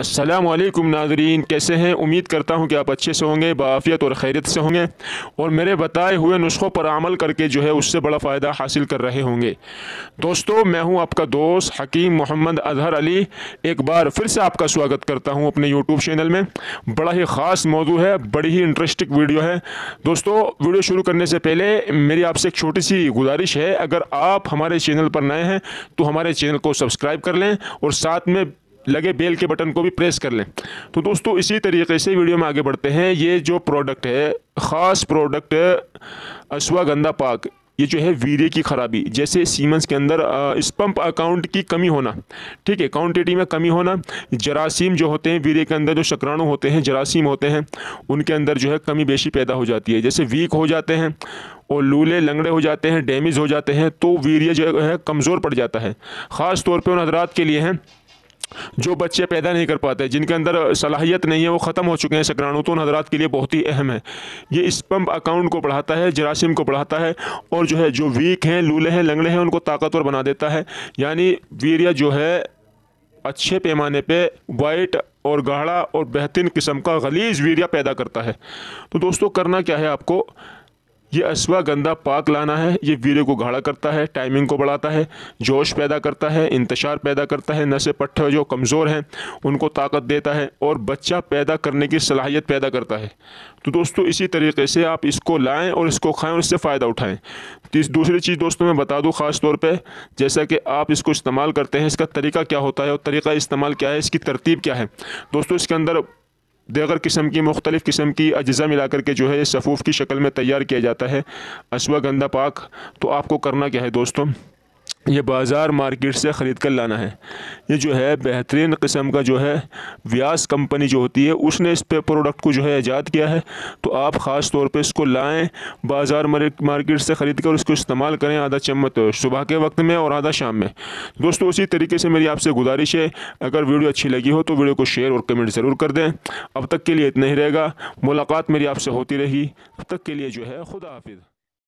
असलम नाजरीन कैसे हैं उम्मीद करता हूं कि आप अच्छे से होंगे बाफ़ियत और खैरियत से होंगे और मेरे बताए हुए नुस्खों पर अमल करके जो है उससे बड़ा फ़ायदा हासिल कर रहे होंगे दोस्तों मैं हूं आपका दोस्त हकीम मोहम्मद अजहर अली एक बार फिर से आपका स्वागत करता हूं अपने यूट्यूब चैनल में बड़ा ही ख़ास मौजू है बड़ी ही इंटरेस्टिंग वीडियो है दोस्तों वीडियो शुरू करने से पहले मेरी आपसे एक छोटी सी गुजारिश है अगर आप हमारे चैनल पर नए हैं तो हमारे चैनल को सब्सक्राइब कर लें और साथ में लगे बेल के बटन को भी प्रेस कर लें तो दोस्तों इसी तरीके से वीडियो में आगे बढ़ते हैं ये जो प्रोडक्ट है ख़ास प्रोडक्ट अश्वागंधा पाक ये जो है वीर्य की खराबी जैसे सीमेंस के अंदर स्पम्प अकाउंट की कमी होना ठीक है क्वांटिटी में कमी होना जरासीम जो होते हैं वीर्य के अंदर जो शक्राणु होते हैं जरासीम होते हैं उनके अंदर जो है कमी बेशी पैदा हो जाती है जैसे वीक हो जाते हैं और लूले लंगड़े हो जाते हैं डैमेज हो जाते हैं तो वीर्य जो है कमज़ोर पड़ जाता है ख़ास तौर पर उन हजरात के लिए हैं जो बच्चे पैदा नहीं कर पाते जिनके अंदर सलाहियत नहीं है वो ख़त्म हो चुके हैं सकरानू तो हजरात के लिए बहुत ही अहम है ये स्पम्प अकाउंट को बढ़ाता है जरासीम को बढ़ाता है और जो है जो वीक हैं लूले हैं लंगड़े हैं उनको ताकतवर बना देता है यानी वीरिया जो है अच्छे पैमाने पर वाइट और गाढ़ा और बेहतरीन किस्म का गलीज वीरिया पैदा करता है तो दोस्तों करना क्या है आपको ये गंदा पाक लाना है ये वीर को घाड़ा करता है टाइमिंग को बढ़ाता है जोश पैदा करता है इंतशार पैदा करता है नशे पट्ठे जो कमज़ोर हैं उनको ताकत देता है और बच्चा पैदा करने की सलाहियत पैदा करता है तो दोस्तों इसी तरीके से आप इसको लाएँ और इसको खाएँ और इससे फ़ायदा उठाएँ दूसरी चीज़ दोस्तों मैं बता दूँ ख़ास तौर पर जैसा कि आप इसको इस्तेमाल करते हैं इसका तरीका क्या होता है और तरीका इस्तेमाल क्या है इसकी तरतीब क्या है दोस्तों इसके अंदर देगर किस्म की मुख्तलिफ़ किस्म की अज्जा मिला करके जो है सफ़ूफ़ की शक्ल में तैयार किया जाता है असवा गंदा पाक तो आपको करना क्या है दोस्तों ये बाज़ार मार्केट से ख़रीद कर लाना है ये जो है बेहतरीन किस्म का जो है व्यास कंपनी जो होती है उसने इस पे प्रोडक्ट को जो है ईजाद किया है तो आप ख़ास तौर पे इसको लाएं बाज़ार मार्केट से ख़रीद कर उसको इस्तेमाल करें आधा चम्मच सुबह के वक्त में और आधा शाम में दोस्तों उसी तरीके से मेरी आपसे गुजारिश है अगर वीडियो अच्छी लगी हो तो वीडियो को शेयर और कमेंट ज़रूर कर दें अब तक के लिए इतना ही रहेगा मुलाकात मेरी आपसे होती रही अब तक के लिए जो है खुदा हाफिज़